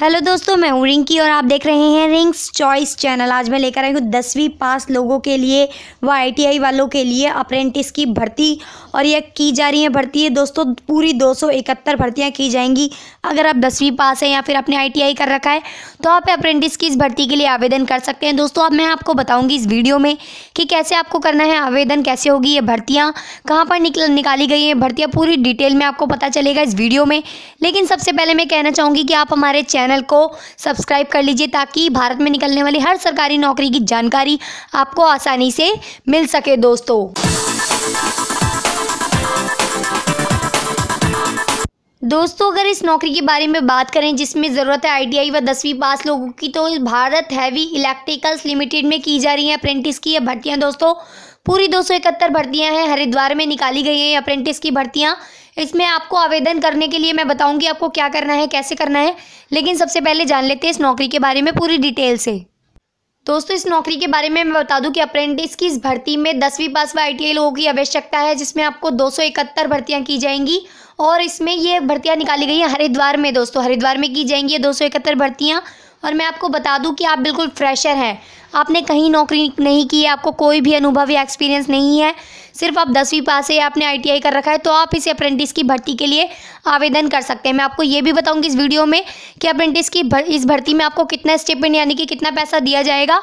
Hello दोस्तों मैं हूँ रिंकी और आप देख रहे हैं रिंक्स चॉइस चैनल आज मैं लेकर आई हूँ दसवीं पास लोगों के लिए व आईटीआई वालों के लिए अप्रेंटिस की भर्ती और यह की जा रही है भर्ती है दोस्तों पूरी 271 भर्तियाँ की जाएंगी अगर आप दसवीं पास हैं या फिर आपने आईटीआई कर रखा है तो आप अप्रेंटिस की इस भर्ती के लिए आवेदन कर सकते हैं दोस्तों अब मैं आपको बताऊँगी इस वीडियो में कि कैसे आपको करना है आवेदन कैसे होगी ये भर्तियाँ कहाँ पर निकल निकाली गई हैं भर्तियाँ पूरी डिटेल में आपको पता चलेगा इस वीडियो में लेकिन सबसे पहले मैं कहना चाहूँगी कि आप हमारे चैनल को सब्सक्राइब कर लीजिए ताकि भारत में निकलने वाली हर सरकारी नौकरी की जानकारी आपको आसानी से मिल सके दोस्तों दोस्तों अगर इस नौकरी के बारे में बात करें जिसमें ज़रूरत है आईटीआई व दसवीं पास लोगों की तो भारत हैवी इलेक्ट्रिकल्स लिमिटेड में की जा रही है अप्रेंटिस की भर्तियां दोस्तों पूरी दो सौ इकहत्तर भर्तियाँ हैं हरिद्वार में निकाली गई हैं अप्रेंटिस की भर्तियां इसमें आपको आवेदन करने के लिए मैं बताऊंगी आपको क्या करना है कैसे करना है लेकिन सबसे पहले जान लेते हैं इस नौकरी के बारे में पूरी डिटेल से दोस्तों इस नौकरी के बारे में मैं बता दूं कि अप्रेंटिस की इस भर्ती में दसवीं पास व आई लोगों की आवश्यकता है जिसमें आपको दो भर्तियां की जाएंगी और इसमें ये भर्तियां निकाली गई हैं हरिद्वार में दोस्तों हरिद्वार में की जाएंगी ये दो भर्तियां और मैं आपको बता दूं कि आप बिल्कुल फ्रेशर हैं आपने कहीं नौकरी नहीं की है आपको कोई भी अनुभव या एक्सपीरियंस नहीं है सिर्फ आप दसवीं पास है आपने आईटीआई कर रखा है तो आप इस अप्रेंटिस की भर्ती के लिए आवेदन कर सकते हैं मैं आपको ये भी बताऊंगी इस वीडियो में कि अप्रेंटिस की भर, इस भर्ती में आपको कितना स्टेपमेंट यानी कि कितना पैसा दिया जाएगा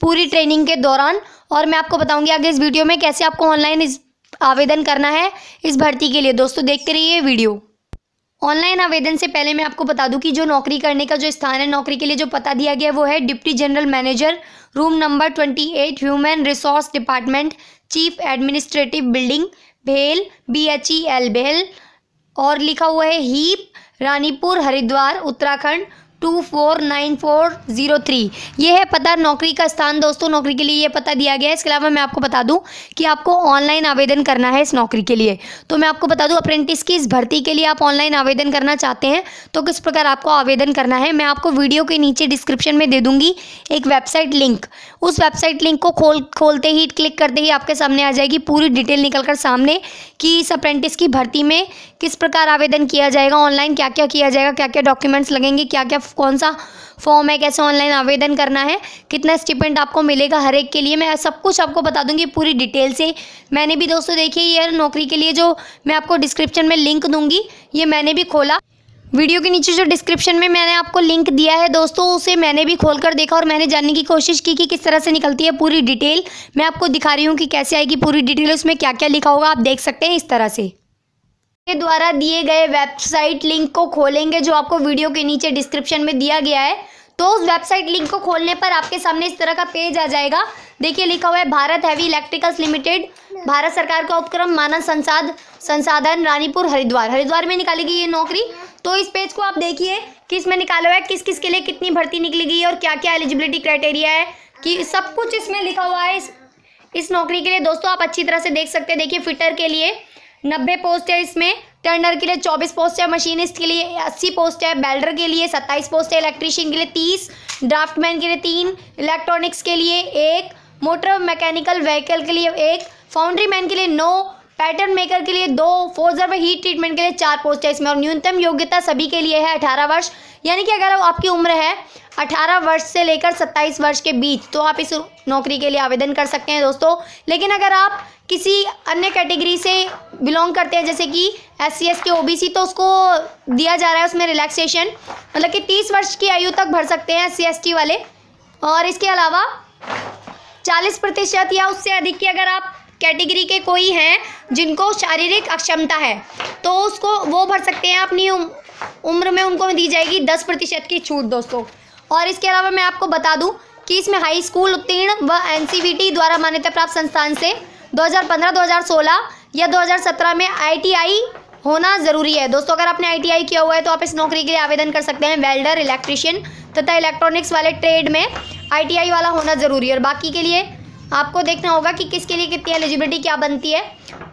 पूरी ट्रेनिंग के दौरान और मैं आपको बताऊँगी आगे इस वीडियो में कैसे आपको ऑनलाइन इस आवेदन करना है इस भर्ती के लिए दोस्तों देखते रहिए वीडियो ऑनलाइन आवेदन से पहले मैं आपको बता दूं कि जो नौकरी करने का जो स्थान है नौकरी के लिए जो पता दिया गया वो है deputy general manager room number twenty eight human resource department chief administrative building भेल बी एच ई एल भेल और लिखा हुआ है heap Ranipur Haridwar Uttarakhand to four nine four zero three ये है पता नौकरी का स्थान दोस्तों नौकरी के लिए ये पता दिया गया है इसके अलावा मैं आपको बता दूं कि आपको ऑनलाइन आवेदन करना है इस नौकरी के लिए तो मैं आपको बता दूं अप्रेंटिस की इस भर्ती के लिए आप ऑनलाइन आवेदन करना चाहते हैं तो किस प्रकार आपको आवेदन करना है मैं आपको वीडियो के नीचे डिस्क्रिप्शन में दे दूँगी एक वेबसाइट लिंक उस वेबसाइट लिंक को खोल खोलते ही क्लिक करते ही आपके सामने आ जाएगी पूरी डिटेल निकल कर सामने कि इस अप्रेंटिस की भर्ती में किस प्रकार आवेदन किया जाएगा ऑनलाइन क्या क्या किया जाएगा क्या क्या डॉक्यूमेंट्स लगेंगे क्या क्या कौन सा फॉर्म है कैसे ऑनलाइन आवेदन करना है कितना स्टिपेंट आपको मिलेगा हर एक के लिए मैं सब कुछ आपको बता दूंगी पूरी डिटेल से मैंने भी दोस्तों देखिए ये नौकरी के लिए जो मैं आपको डिस्क्रिप्शन में लिंक दूंगी ये मैंने भी खोला वीडियो के नीचे जो डिस्क्रिप्शन में मैंने आपको लिंक दिया है दोस्तों उसे मैंने भी खोलकर देखा और मैंने जानने की कोशिश की कि किस तरह से निकलती है पूरी डिटेल मैं आपको दिखा रही हूँ कि कैसे आएगी पूरी डिटेल उसमें क्या क्या लिखा होगा आप देख सकते हैं इस तरह से के द्वारा दिए गए वेबसाइट लिंक को खोलेंगे जो आपको वीडियो के नीचे डिस्क्रिप्शन में दिया गया है तो उस वेबसाइट लिंक को खोलने पर आपके सामने इस तरह का पेज आ जाएगा देखिए लिखा हुआ है Bharat heavy electricals limited Bharat सरकार का उपक्रम मानव संसाद संसाधन रानीपुर हरिद्वार हरिद्वार में निकालेगी ये नौकरी तो इस पेज को आप देखिए किस में निकाला हुआ है किस किस के लिए कितनी भर्ती निकली निकलेगी और क्या क्या एलिजिबिलिटी क्राइटेरिया है कि सब कुछ इसमें लिखा हुआ है इस, इस नौकरी के लिए दोस्तों आप अच्छी तरह से देख सकते हैं देखिए फिटर के लिए नब्बे पोस्ट है इसमें टर्नर के लिए चौबीस पोस्ट है मशीनिस्ट के लिए अस्सी पोस्ट है बेल्डर के लिए सत्ताईस पोस्ट है इलेक्ट्रीशियन के लिए तीस ड्राफ्टमैन के लिए तीन इलेक्ट्रॉनिक्स के लिए एक मोटर मैकेनिकल व्हीकल के लिए एक फाउंड्री मैन के लिए नौ पैटर्न मेकर के लिए दो फोर्जर व हीट ट्रीटमेंट के लिए चार पोस्ट है इसमें और न्यूनतम योग्यता सभी के लिए है अठारह वर्ष यानी कि अगर आपकी उम्र है 18 वर्ष से लेकर 27 वर्ष के बीच तो आप इस नौकरी के लिए आवेदन कर सकते हैं दोस्तों लेकिन अगर आप किसी अन्य कैटेगरी से बिलोंग करते हैं जैसे कि एस सी एस के ओ बी सी तो उसको दिया जा रहा है उसमें रिलैक्सेशन मतलब कि तीस वर्ष की आयु तक भर सकते हैं एस सी एस टी वाले और इसके अलावा चालीस प्रतिशत या उससे अधिक की अगर आप कैटेगरी के कोई हैं जिनको शारीरिक अक्षमता है तो उसको वो भर सकते हैं अपनी उम्र में उनको दी जाएगी दस प्रतिशत की छूट दोस्तों और इसके अलावा मैं आपको बता दूं कि इसमें हाई स्कूल उत्तीर्ण व एन द्वारा मान्यता प्राप्त संस्थान से 2015-2016 या 2017 में आईटीआई होना ज़रूरी है दोस्तों अगर आपने आईटीआई किया हुआ है तो आप इस नौकरी के लिए आवेदन कर सकते हैं वेल्डर इलेक्ट्रिशियन तथा इलेक्ट्रॉनिक्स वाले ट्रेड में आई वाला होना ज़रूरी है और बाकी के लिए आपको देखना होगा कि किसके लिए कितनी एलिजिबिलिटी क्या बनती है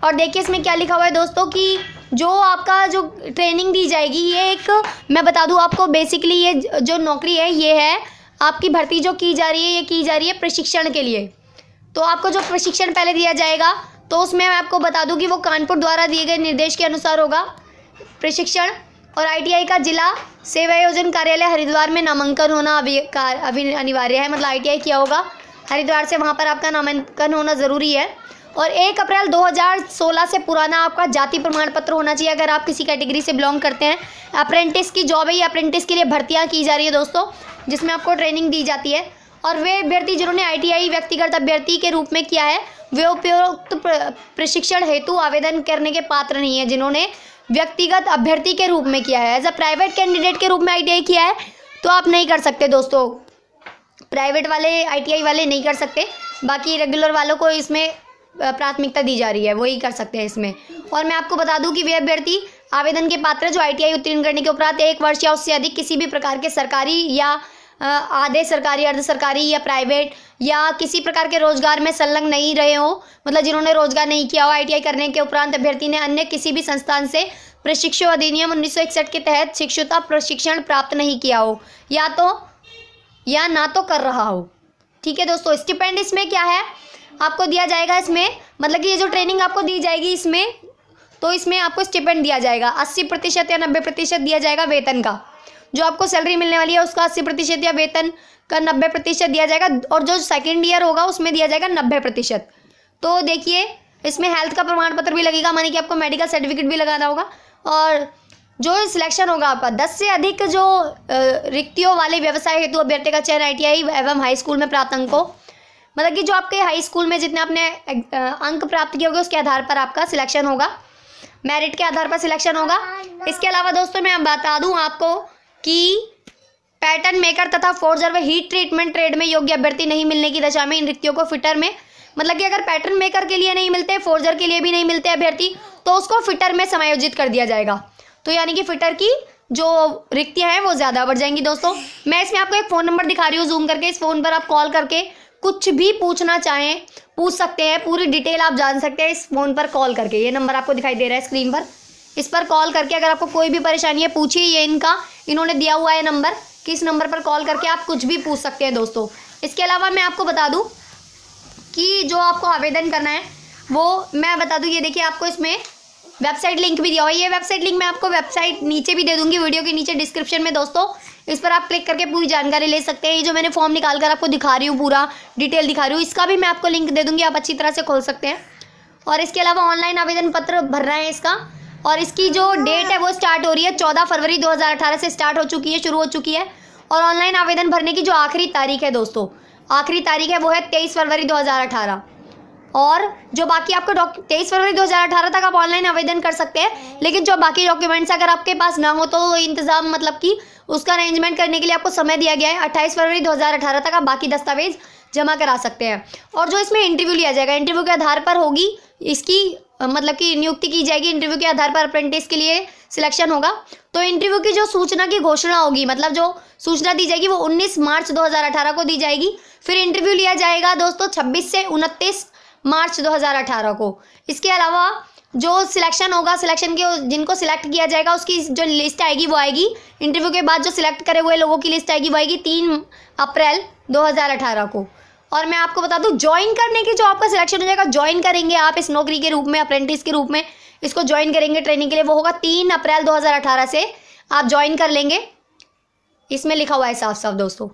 और देखिए इसमें क्या लिखा हुआ है दोस्तों की जो आपका जो ट्रेनिंग दी जाएगी ये एक मैं बता दूँ आपको बेसिकली ये जो नौकरी है ये है आपकी भर्ती जो की जा रही है ये की जा रही है प्रशिक्षण के लिए तो आपको जो प्रशिक्षण पहले दिया जाएगा तो उसमें मैं आपको बता दूँ कि वो कानपुर द्वारा दिए गए निर्देश के अनुसार होगा प्रशिक्षण और आईटीआई का जिला सेवायोजन कार्यालय हरिद्वार में नामांकन होना अभी अनिवार्य है मतलब आईटीआई किया होगा हरिद्वार से वहाँ पर आपका नामांकन होना ज़रूरी है और एक अप्रैल 2016 से पुराना आपका जाति प्रमाण पत्र होना चाहिए अगर आप किसी कैटेगरी से बिलोंग करते हैं अप्रेंटिस की जॉब है या अप्रेंटिस के लिए भर्तियाँ की जा रही है दोस्तों जिसमें आपको ट्रेनिंग दी जाती है और वे अभ्यर्थी जिन्होंने आईटीआई व्यक्तिगत अभ्यर्थी के रूप में किया है वे उपयुक्त प्रशिक्षण हेतु आवेदन करने के पात्र नहीं है जिन्होंने व्यक्तिगत अभ्यर्थी के रूप में किया है एज अ प्राइवेट कैंडिडेट के रूप में आई किया है तो आप नहीं कर सकते दोस्तों प्राइवेट वाले आईटीआई वाले नहीं कर सकते बाकी रेगुलर वालों को इसमें प्राथमिकता दी जा रही है वही कर सकते हैं इसमें और मैं आपको बता दूं कि वे अभ्यर्थी आवेदन के पात्र जो आईटीआई उत्तीर्ण करने के उपरांत एक वर्ष या उससे अधिक किसी भी प्रकार के सरकारी या आधे सरकारी अर्ध सरकारी या प्राइवेट या किसी प्रकार के रोजगार में संलग्न नहीं रहे हो मतलब जिन्होंने रोजगार नहीं किया हो आईटीआई करने के उपरांत अभ्यर्थी ने अन्य किसी भी संस्थान से प्रशिक्षु अधिनियम उन्नीस के तहत शिक्षुता प्रशिक्षण प्राप्त नहीं किया हो या तो या ना तो कर रहा हो ठीक है दोस्तों स्टिपेंड इसमें क्या है आपको दिया जाएगा इसमें मतलब कि ये जो ट्रेनिंग आपको दी जाएगी इसमें तो इसमें आपको स्टिपेंड दिया जाएगा अस्सी प्रतिशत या नब्बे प्रतिशत दिया जाएगा वेतन का जो आपको सैलरी मिलने वाली है उसका अस्सी प्रतिशत या वेतन का नब्बे प्रतिशत दिया जाएगा और जो सेकेंड ईयर होगा उसमें दिया जाएगा नब्बे प्रतिशत तो देखिए इसमें हेल्थ का प्रमाण पत्र भी लगेगा मानी कि आपको मेडिकल सर्टिफिकेट भी लगाना होगा और जो सिलेक्शन होगा आपका दस से अधिक जो रिक्तियों वाले व्यवसाय हेतु अभ्यर्थी का चयन आई एवं हाई स्कूल में प्राप्त अंकों मतलब कि जो आपके हाई स्कूल में जितने आपने अंक प्राप्त किए होंगे उसके आधार पर आपका सिलेक्शन होगा मेरिट के आधार पर सिलेक्शन होगा इसके अलावा दोस्तों मैं बता दूं आपको कि पैटर्न मेकर तथा फोर्जर व हीट ट्रीटमेंट ट्रेड में योग्य अभ्यर्थी नहीं मिलने की दशा में इन रिक्तियों को फिटर में मतलब कि अगर पैटर्न मेकर के लिए नहीं मिलते फोर्जर के लिए भी नहीं मिलते अभ्यर्थी तो उसको फिटर में समायोजित कर दिया जाएगा तो यानी कि फिटर की जो रिक्तियाँ हैं वो ज़्यादा बढ़ जाएंगी दोस्तों मैं इसमें आपको एक फ़ोन नंबर दिखा रही हूँ जूम करके इस फ़ोन पर आप कॉल करके कुछ भी पूछना चाहें पूछ सकते हैं पूरी डिटेल आप जान सकते हैं इस फ़ोन पर कॉल करके ये नंबर आपको दिखाई दे रहा है स्क्रीन पर इस पर कॉल करके अगर आपको कोई भी परेशानी है पूछिए ये इनका इन्होंने दिया हुआ है नंबर कि इस नंबर पर कॉल करके आप कुछ भी पूछ सकते हैं दोस्तों इसके अलावा मैं आपको बता दूँ कि जो आपको आवेदन करना है वो मैं बता दूँ ये देखिए आपको इसमें वेबसाइट लिंक भी दिया हुआ है ये वेबसाइट लिंक मैं आपको वेबसाइट नीचे भी दे दूंगी वीडियो के नीचे डिस्क्रिप्शन में दोस्तों इस पर आप क्लिक करके पूरी जानकारी ले सकते हैं ये जो मैंने फॉर्म निकाल कर आपको दिखा रही हूँ पूरा डिटेल दिखा रही हूँ इसका भी मैं आपको लिंक दे दूँगी आप अच्छी तरह से खोल सकते हैं और इसके अलावा ऑनलाइन आवेदन पत्र भर रहे हैं इसका और इसकी जो डेट है वो स्टार्ट हो रही है चौदह फरवरी दो से स्टार्ट हो चुकी है शुरू हो चुकी है और ऑनलाइन आवेदन भरने की जो आखिरी तारीख है दोस्तों आखिरी तारीख है वो है तेईस फरवरी दो और जो बाकी आपको तेईस फरवरी 2018 तक आप ऑनलाइन आवेदन कर सकते हैं हाँ। लेकिन जो बाकी डॉक्यूमेंट्स अगर आपके पास ना हो तो इंतजाम मतलब कि उसका अरेंजमेंट करने के लिए आपको समय दिया गया है अट्ठाईस फरवरी 2018 तक आप बाकी दस्तावेज जमा करा सकते हैं और जो इसमें इंटरव्यू लिया जाएगा इंटरव्यू के आधार पर होगी इसकी मतलब कि नियुक्ति की जाएगी इंटरव्यू के आधार पर अप्रेंटिस के लिए सिलेक्शन होगा तो इंटरव्यू की जो सूचना की घोषणा होगी मतलब जो सूचना दी जाएगी वो 19 मार्च 2018 को दी जाएगी फिर इंटरव्यू लिया जाएगा दोस्तों 26 से मार्च 2018 को इसके अलावा जो सिलेक्शन होगा सिलेक्शन के जिनको सिलेक्ट किया जाएगा उसकी जो लिस्ट आएगी वो आएगी इंटरव्यू के बाद जो सिलेक्ट करे हुए लोगों की लिस्ट आएगी वो आएगी तीन अप्रैल 2018 को और मैं आपको बता दूँ ज्वाइन करने की जो आपका सिलेक्शन हो जाएगा ज्वाइन करेंगे आप इस नौकरी के रूप में अप्रेंटिस के रूप में इसको ज्वाइन करेंगे ट्रेनिंग के लिए वो होगा तीन अप्रैल दो से आप ज्वाइन कर लेंगे इसमें लिखा हुआ है साफ साफ दोस्तों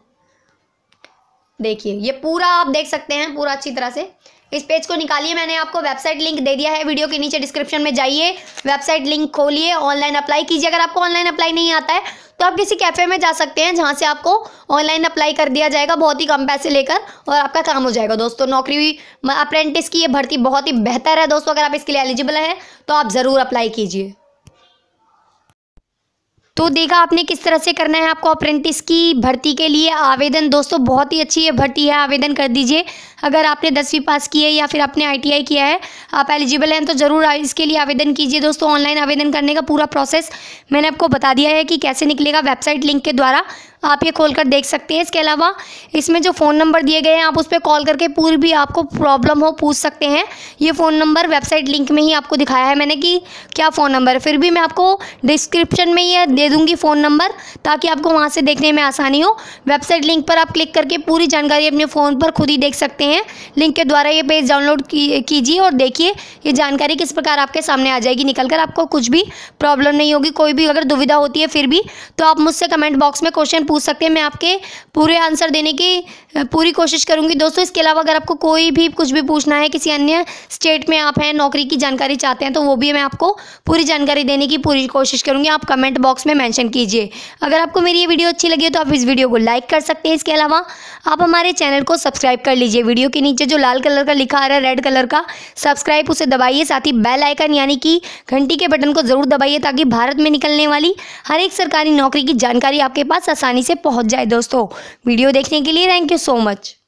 देखिए ये पूरा आप देख सकते हैं पूरा अच्छी तरह से इस पेज को निकालिए मैंने आपको वेबसाइट लिंक दे दिया है वीडियो के नीचे डिस्क्रिप्शन में जाइए वेबसाइट लिंक खोलिए ऑनलाइन अप्लाई कीजिए अगर आपको ऑनलाइन अप्लाई नहीं आता है तो आप किसी कैफ़े में जा सकते हैं जहाँ से आपको ऑनलाइन अप्लाई कर दिया जाएगा बहुत ही कम पैसे लेकर और आपका काम हो जाएगा दोस्तों नौकरी अप्रेंटिस की ये भर्ती बहुत ही बेहतर है दोस्तों अगर आप इसके लिए एलिजिबल हैं तो आप ज़रूर अप्लाई कीजिए तो देखा आपने किस तरह से करना है आपको अप्रेंटिस की भर्ती के लिए आवेदन दोस्तों बहुत ही अच्छी है भर्ती है आवेदन कर दीजिए अगर आपने दसवीं पास की है या फिर आपने आईटीआई किया है आप एलिजिबल हैं तो ज़रूर इसके लिए आवेदन कीजिए दोस्तों ऑनलाइन आवेदन करने का पूरा प्रोसेस मैंने आपको बता दिया है कि कैसे निकलेगा वेबसाइट लिंक के द्वारा आप ये खोल कर देख सकते हैं इसके अलावा इसमें जो फ़ोन नंबर दिए गए हैं आप उस पर कॉल करके पूरी भी आपको प्रॉब्लम हो पूछ सकते हैं ये फ़ोन नंबर वेबसाइट लिंक में ही आपको दिखाया है मैंने कि क्या फ़ोन नंबर है फिर भी मैं आपको डिस्क्रिप्शन में ये दे दूँगी फ़ोन नंबर ताकि आपको वहाँ से देखने में आसानी हो वेबसाइट लिंक पर आप क्लिक करके पूरी जानकारी अपने फ़ोन पर खुद ही देख सकते हैं लिंक के द्वारा ये पेज डाउनलोड कीजिए और देखिए ये जानकारी किस प्रकार आपके सामने आ जाएगी निकल कर आपको कुछ भी प्रॉब्लम नहीं होगी कोई भी अगर दुविधा होती है फिर भी तो आप मुझसे कमेंट बॉक्स में क्वेश्चन पूछ सकते हैं मैं आपके पूरे आंसर देने की पूरी कोशिश करूंगी दोस्तों इसके अलावा अगर आपको कोई भी कुछ भी पूछना है किसी अन्य स्टेट में आप हैं नौकरी की जानकारी चाहते हैं तो वो भी मैं आपको पूरी जानकारी देने की पूरी कोशिश करूंगी आप कमेंट बॉक्स में मैंशन कीजिए अगर आपको मेरी ये वीडियो अच्छी लगी तो आप इस वीडियो को लाइक कर सकते हैं इसके अलावा आप हमारे चैनल को सब्सक्राइब कर लीजिए वीडियो के नीचे जो लाल कलर का लिखा आ रहा है रेड कलर का सब्सक्राइब उसे दबाइए साथ ही बेल आइकन यानी कि घंटी के बटन को ज़रूर दबाइए ताकि भारत में निकलने वाली हर एक सरकारी नौकरी की जानकारी आपके पास आसानी आसानी से पहुंच जाए दोस्तों वीडियो देखने के लिए थैंक यू सो मच